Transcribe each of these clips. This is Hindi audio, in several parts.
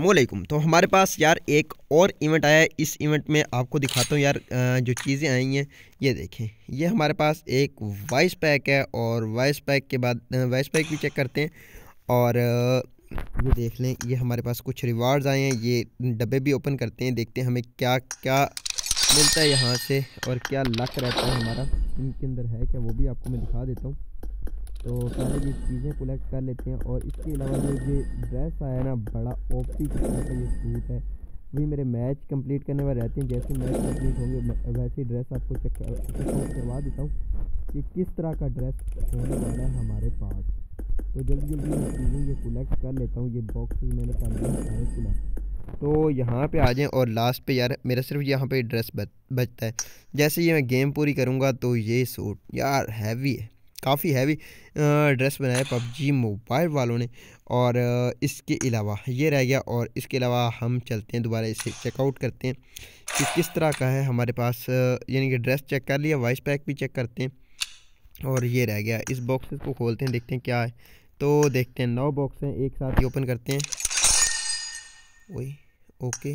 वालेकुम तो हमारे पास यार एक और इवेंट आया है इस इवेंट में आपको दिखाता हूँ यार जो चीज़ें आई हैं ये देखें ये हमारे पास एक वाइस पैक है और वाइस पैक के बाद वाइस पैक भी चेक करते हैं और ये देख लें ये हमारे पास कुछ रिवार्ड्स आए हैं ये डब्बे भी ओपन करते हैं देखते हैं हमें क्या क्या मिलता है यहाँ से और क्या लक रहता है हमारा इनके अंदर है क्या वो भी आपको मैं दिखा देता हूँ तो सारे ये चीज़ें कलेक्ट कर लेते हैं और इसके अलावा जो ये ड्रेस आया ना बड़ा ओपी किस्म का ये सूट है वही मेरे मैच कंप्लीट करने वाले रहते हैं जैसे मैच कंप्लीट होंगे वैसे ड्रेस आपको चेक करवा देता हूँ कि किस तरह का ड्रेस होने वाला है हमारे पास तो जल्दी जल्दी मैं चीज़ें ये कलेक्ट कर लेता हूँ ये बॉक्स मैंने कर लिया सारे कलेक्ट तो यहाँ पे आ जाएँ और लास्ट पे यार मेरा सिर्फ यहाँ पे ड्रेस बचता है जैसे ये मैं गेम पूरी करूँगा तो ये सूट यार हैवी है काफ़ी हैवी ड्रेस बनाया पबजी मोबाइल वालों ने और इसके अलावा ये रह गया और इसके अलावा हम चलते हैं दोबारा इसे चेकआउट करते हैं कि किस तरह का है हमारे पास यानी कि ड्रेस चेक कर लिया वाइस पैक भी चेक करते हैं और ये रह गया इस बॉक्स को खोलते हैं देखते हैं क्या है तो देखते हैं नौ बॉक्स हैं एक साथ ही ओपन करते हैं वही ओके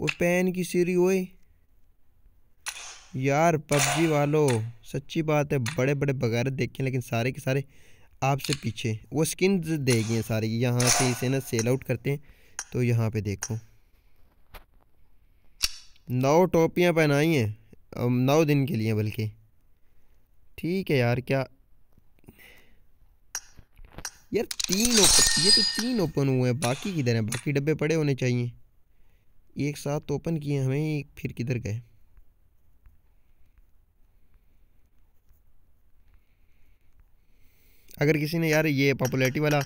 वो पेन की सीरी वही यार पबजी वालों सच्ची बात है बड़े बड़े बगैर देखे लेकिन सारे के सारे आपसे पीछे वो स्किन देगी हैं सारी यहाँ से इसे ना सेल आउट करते हैं तो यहाँ पे देखो नौ टोपियाँ पहनाई हैं नौ दिन के लिए बल्कि ठीक है यार क्या यार तीन ओपन ये तो तीन ओपन हुए हैं बाकी किधर हैं बाकी डब्बे पड़े होने चाहिए एक साथ ओपन किए हमें फिर किधर गए अगर किसी ने यार ये पॉपुलरिटी वाला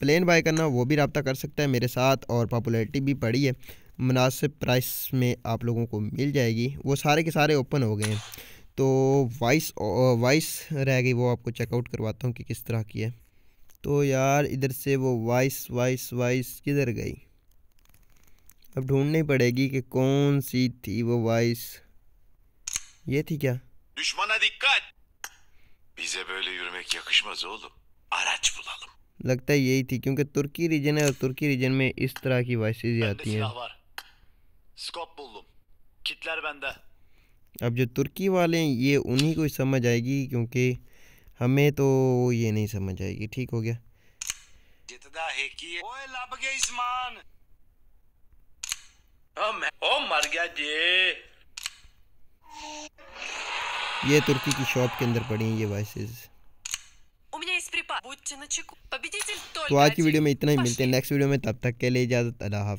प्लेन बाय करना वो भी रबता कर सकता है मेरे साथ और पॉपुलरिटी भी पड़ी है मुनासिब प्राइस में आप लोगों को मिल जाएगी वो सारे के सारे ओपन हो गए हैं तो वॉइस वॉइस रह गई वो आपको चेकआउट करवाता हूँ कि किस तरह की है तो यार इधर से वो वॉइस वॉइस वॉइस किधर गई अब ढूंढनी पड़ेगी कि कौन सी थी वो वॉइस ये थी क्या Bize böyle yürümek yakışmaz oğlum. Araç bulalım. लगता है यही थी क्योंकि तुर्की रीजन है और तुर्की रीजन में इस तरह की वाइसेज आती हैं अब जो तुर्की वाले हैं ये उन्हीं को समझ आएगी क्योंकि हमें तो ये नहीं समझ आएगी ठीक हो गया जितना है कि ओए लब गए इस्मान ओ मर गया जी ये तुर्की की शॉप के अंदर पड़ी हैं ये वाइसेस तो आज की वीडियो में इतना ही मिलते हैं नेक्स्ट वीडियो में तब तक के लिए इजाज़त अल्लाह